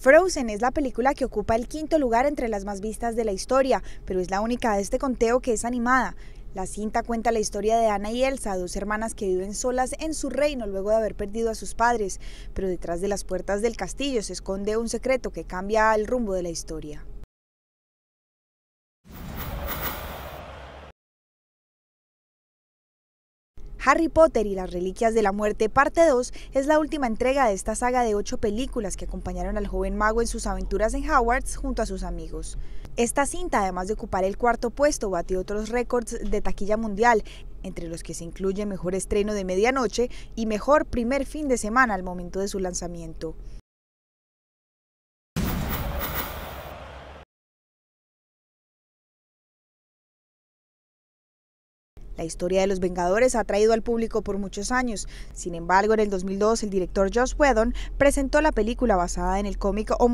Frozen es la película que ocupa el quinto lugar entre las más vistas de la historia, pero es la única de este conteo que es animada. La cinta cuenta la historia de Ana y Elsa, dos hermanas que viven solas en su reino luego de haber perdido a sus padres, pero detrás de las puertas del castillo se esconde un secreto que cambia el rumbo de la historia. Harry Potter y las Reliquias de la Muerte, parte 2, es la última entrega de esta saga de ocho películas que acompañaron al joven mago en sus aventuras en Howards junto a sus amigos. Esta cinta, además de ocupar el cuarto puesto, batió otros récords de taquilla mundial, entre los que se incluye mejor estreno de medianoche y mejor primer fin de semana al momento de su lanzamiento. La historia de los Vengadores ha atraído al público por muchos años. Sin embargo, en el 2002, el director Joss Whedon presentó la película basada en el cómic